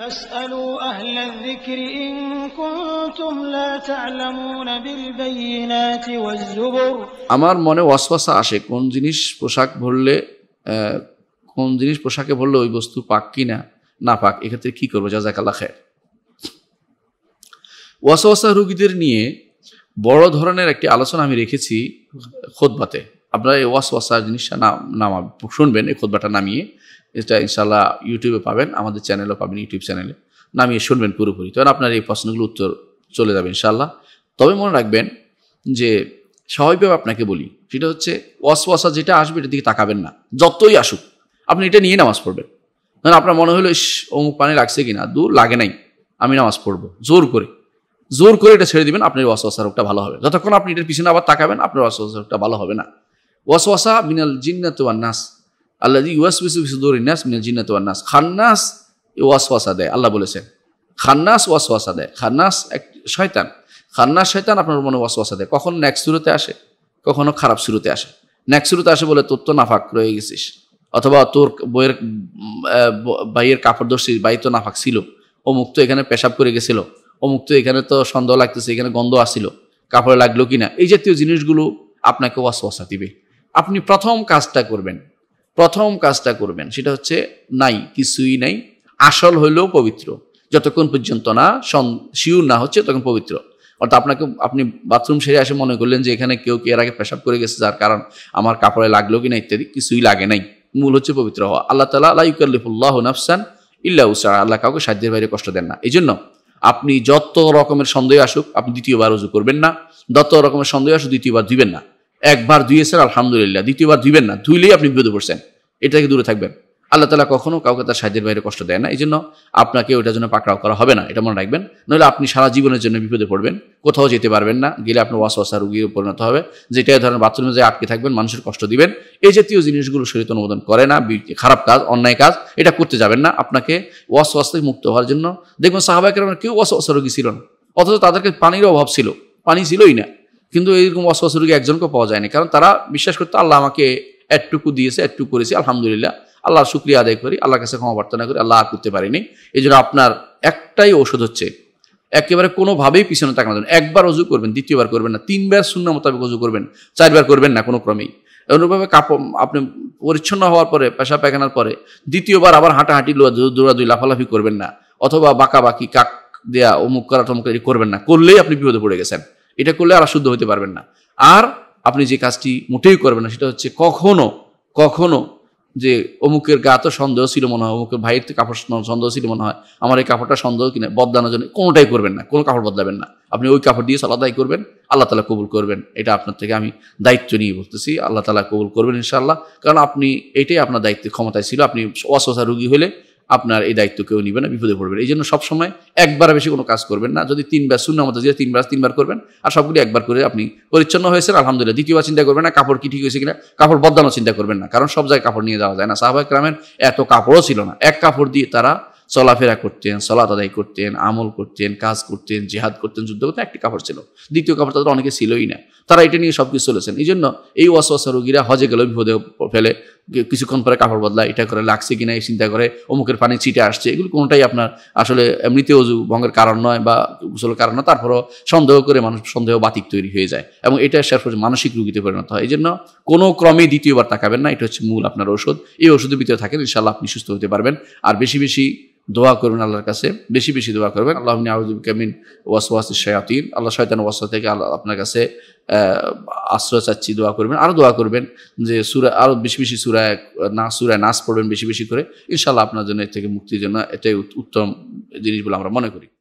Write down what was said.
আমার মনে ওয়াসওয়াসা আসে কোন জিনিস পোশাক ভরলে কোন জিনিস পোশাকে ভরলে ওই বস্তু পাক কিনা না পাক এক্ষেত্রে কি করবো যা জাজাকাল্লা খের ওয়াসওয়াসা রুগীদের নিয়ে বড় ধরনের একটি আলোচনা আমি রেখেছি খোদবাতে আপনারা এই ওয়াসওয়াসা জিনিসটা নাম নামা শুনবেন এই খোদবাটা নামিয়ে এটা ইনশাল্লাহ ইউটিউবে পাবেন আমাদের চ্যানেলও পাবেন ইউটিউব চ্যানেলে নামিয়ে শুনবেন পুরোপুরি তখন আপনার এই প্রশ্নগুলো উত্তর চলে যাবে ইনশাল্লাহ তবে মনে রাখবেন যে স্বাভাবিকভাবে আপনাকে বলি সেটা হচ্ছে ওয়াসা যেটা আসবে এটার দিকে তাকাবেন না যতই আসুক আপনি এটা নিয়ে নামাজ পড়বেন কারণ আপনার মনে হলো অমুক পানি লাগছে কিনা দু লাগে নাই আমি নামাজ পড়বো জোর করে জোর করে এটা ছেড়ে দিবেন আপনার ওয়াসা রোগটা ভালো হবে যতক্ষণ আপনি এটার পিছনে আবার তাকাবেন আপনার ওয়াসা রোগটা ভালো হবে না ওয়াসা মিনাল জিন্নাত নাস আল্লাহ ইউয়াসবিসুদুরিনাস নাস খান্নাস ওয়াসওয়াসা দেয় আল্লাহ বলেছেন খান্নাস ওয়াসওয়াসা দেয় খান্নাস এক শয়তান খান্নাস শয়তান আপনার মনে ওয়াসওয়াসা দেয় কখন নেক্সট শুরুতে আসে কখনো খারাপ শুরুতে আসে নেক্সট শুরুতে আসে বলে তোর তো নাফাক রয়ে গেছিস অথবা তোর বইয়ের বাইয়ের কাপড় দর্শিস বাই তো নাফাক ছিল অমুক তো এখানে পেশাব করে গেছিল অমুক তো এখানে তো সন্দেহ লাগতেছে এখানে গন্ধ আসছিল কাপড়ে লাগলো কিনা এই জাতীয় জিনিসগুলো আপনাকে ওয়াসওয়াসা দিবে আপনি প্রথম কাজটা করবেন প্রথম কাজটা করবেন সেটা হচ্ছে নাই কিছুই নাই আসল হইলেও পবিত্র যতক্ষণ পর্যন্ত না শিউর না হচ্ছে তখন পবিত্র অর্থাৎ আপনাকে আপনি বাথরুম সেরে আসে মনে করলেন যে এখানে কেউ কে এর আগে পেশাব করে গেছে যার কারণ আমার কাপড়ে লাগলো কিনা ইত্যাদি কিছুই লাগে নাই মূল হচ্ছে পবিত্র হওয়া আল্লাহ তালা আল্লাহ নাফসান ইল্লা উসা আল্লাহ কাউকে সাহায্যের বাইরে কষ্ট দেন না এই জন্য আপনি যত রকমের সন্দেহ আসুক আপনি দ্বিতীয়বার উজু করবেন না যত রকমের সন্দেহ আসুক দ্বিতীয়বার দিবেন না একবার ধুয়েছেন আলহামদুলিল্লাহ দ্বিতীয়বার ধুইবেন না ধুইলেই আপনি বিপদে পড়ছেন এটা থেকে দূরে থাকবেন আল্লাহ তালা কখনো কাউকে তার সাহায্যের বাইরে কষ্ট দেয় না এই জন্য আপনাকে ওইটার জন্য পাকড়াও করা হবে না এটা মনে রাখবেন নইলে আপনি সারা জীবনের জন্য বিপদে পড়বেন কোথাও যেতে পারবেন না গেলে আপনার ওয়াসা রুগী পরিণত হবে যেটা ধরেন বাথরুমে যে আটকে থাকবেন মানুষের কষ্ট দিবেন এই জাতীয় জিনিসগুলো শরীর অনুমোদন করে না খারাপ কাজ অন্যায় কাজ এটা করতে যাবেন না আপনাকে ওয়াস থেকে মুক্ত হওয়ার জন্য দেখবেন সাহাবাহিক কেউ ওয়াসা রুগী ছিল না অথচ তাদেরকে পানির অভাব ছিল পানি ছিলই না কিন্তু এইরকম অসবাস রোগী একজনকে পাওয়া যায়নি কারণ তারা বিশ্বাস করতো আল্লাহ আমাকে এটুকু দিয়েছে এটুকু করেছে আলহামদুলিল্লাহ আল্লাহর শুক্রিয়া আদায় করি আল্লাহর কাছে ক্ষমা প্রার্থনা করি আল্লাহ আর করতে পারিনি এই জন্য আপনার একটাই ওষুধ হচ্ছে একেবারে কোনোভাবেই পিছনে তাকানো যাবে একবার অজু করবেন দ্বিতীয়বার করবেন না তিনবার শূন্য মোতাবেক অজু করবেন চারবার করবেন না কোনো ক্রমেই অনুরূপভাবে কাপড় আপনি পরিচ্ছন্ন হওয়ার পরে পেশা পায়খানার পরে দ্বিতীয়বার আবার হাঁটাহাঁটি দৌড়াদুই লাফালাফি করবেন না অথবা বাঁকাবাকি কাক দেয়া অমুক করা টমুক করবেন না করলেই আপনি বিপদে পড়ে গেছেন এটা করলে আর শুদ্ধ হতে পারবেন না আর আপনি যে কাজটি মোটেই করবেন না সেটা হচ্ছে কখনো কখনো যে অমুকের গা তো সন্দেহ ছিল মনে হয় অমুকের ভাইয়ের তো কাপড় সন্দেহ ছিল মনে হয় আমার এই কাপড়টা সন্দেহ কিনা বদলানোর জন্য কোনোটাই করবেন না কোনো কাপড় বদলাবেন না আপনি ওই কাপড় দিয়ে সালাদাই করবেন আল্লাহ তালা কবুল করবেন এটা আপনার থেকে আমি দায়িত্ব নিয়ে বলতেছি আল্লাহ তালা কবুল করবেন ইনশাল্লাহ কারণ আপনি এটাই আপনার দায়িত্বের ক্ষমতায় ছিল আপনি অসচা রুগী হলে আপনার এই দায়িত্ব কেউ নিবে না বিপদে পড়বেন এই জন্য সবসময় একবার বেশি কোনো কাজ করবেন না যদি তিনবার শূন্য মতো যে তিনবার তিনবার করবেন আর সবগুলি একবার করে আপনি পরিচ্ছন্ন হয়েছেন আলহামদুলিল্লাহ দ্বিতীয়বার চিন্তা করবেন না কাপড় কি ঠিক হয়েছে কিনা কাপড় বদলানো চিন্তা করবেন না কারণ সব জায়গায় কাপড় নিয়ে যাওয়া যায় না সাহাবাহ গ্রামের এত কাপড়ও ছিল না এক কাপড় দিয়ে তারা চলাফেরা করতেন সলাত আদায় করতেন আমল করতেন কাজ করতেন জেহাদ করতেন যুদ্ধ করতেন একটি কাপড় ছিল দ্বিতীয় কাপড় তাদের অনেকে ছিলই না তারা এটা নিয়ে সব কিছু চলেছেন এই জন্য এই ওয়াসওয়াসা রোগীরা হজে গেল বিপদে ফেলে কিছুক্ষণ পরে কাপড় বদলা এটা করে লাগছে কিনা এই চিন্তা করে অমুকের পানি ছিটে আসছে এগুলো কোনোটাই আপনার আসলে এমনিতে অজু ভঙ্গের কারণ নয় বা গোসলের কারণ নয় তারপরও সন্দেহ করে মানুষ সন্দেহ বাতিক তৈরি হয়ে যায় এবং এটা শেষ পর্যন্ত মানসিক রুগীতে পরিণত হয় এই জন্য কোনো ক্রমে দ্বিতীয়বার তাকাবেন না এটা হচ্ছে মূল আপনার ওষুধ এই ওষুধের ভিতরে থাকেন ইনশাল্লাহ আপনি সুস্থ হতে পারবেন আর বেশি বেশি দোয়া করবেন আল্লাহর কাছে বেশি বেশি দোয়া করবেন আল্লাহ কামিন ওয়াসওয়াস শায়াতিন আল্লাহ শয়তান ওয়াসা থেকে আল্লাহ আপনার কাছে আশ্রয় চাচ্ছি দোয়া করবেন আরও দোয়া করবেন যে সুরা আরও বেশি বেশি সুরায় না সুরায় নাচ পড়বেন বেশি বেশি করে ইনশাল্লাহ আপনার জন্য এর থেকে মুক্তির জন্য এটাই উত্তম জিনিস বলে আমরা মনে করি